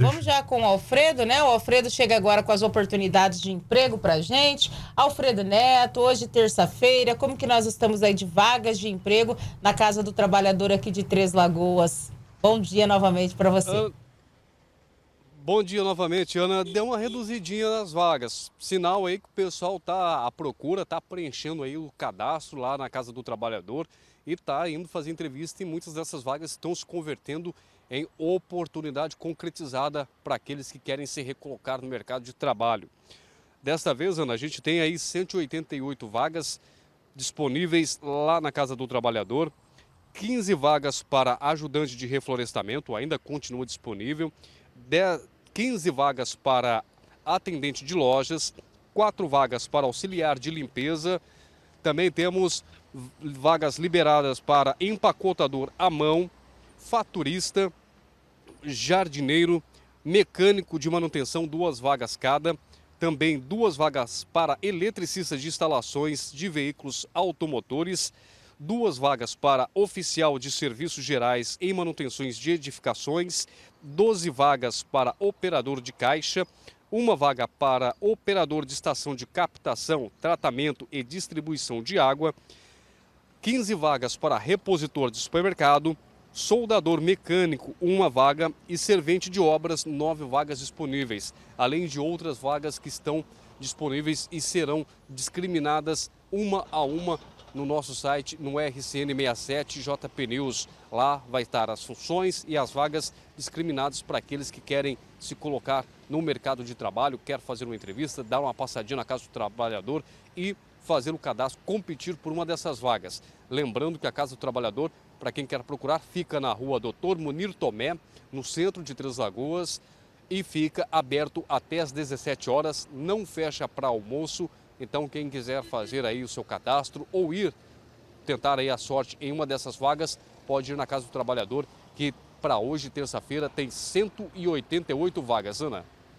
Vamos já com o Alfredo, né? O Alfredo chega agora com as oportunidades de emprego para gente. Alfredo Neto, hoje terça-feira, como que nós estamos aí de vagas de emprego na Casa do Trabalhador aqui de Três Lagoas? Bom dia novamente para você. Bom dia novamente, Ana. Deu uma reduzidinha nas vagas. Sinal aí que o pessoal está à procura, está preenchendo aí o cadastro lá na Casa do Trabalhador e está indo fazer entrevista e muitas dessas vagas estão se convertendo em oportunidade concretizada para aqueles que querem se recolocar no mercado de trabalho. Desta vez, Ana, a gente tem aí 188 vagas disponíveis lá na Casa do Trabalhador, 15 vagas para ajudante de reflorestamento, ainda continua disponível, 10, 15 vagas para atendente de lojas, 4 vagas para auxiliar de limpeza. Também temos vagas liberadas para empacotador à mão, faturista, jardineiro, mecânico de manutenção, duas vagas cada. Também duas vagas para eletricista de instalações de veículos automotores duas vagas para oficial de serviços gerais em manutenções de edificações, 12 vagas para operador de caixa, uma vaga para operador de estação de captação, tratamento e distribuição de água, 15 vagas para repositor de supermercado, soldador mecânico, uma vaga e servente de obras, nove vagas disponíveis, além de outras vagas que estão disponíveis e serão discriminadas uma a uma no nosso site, no RCN67JP News. Lá vai estar as funções e as vagas discriminadas para aqueles que querem se colocar no mercado de trabalho, quer fazer uma entrevista, dar uma passadinha na casa do trabalhador e fazer o cadastro, competir por uma dessas vagas. Lembrando que a Casa do Trabalhador, para quem quer procurar, fica na rua Doutor Munir Tomé, no centro de Três Lagoas, e fica aberto até às 17 horas, não fecha para almoço, então, quem quiser fazer aí o seu cadastro ou ir tentar aí a sorte em uma dessas vagas, pode ir na Casa do Trabalhador, que para hoje, terça-feira, tem 188 vagas, Ana.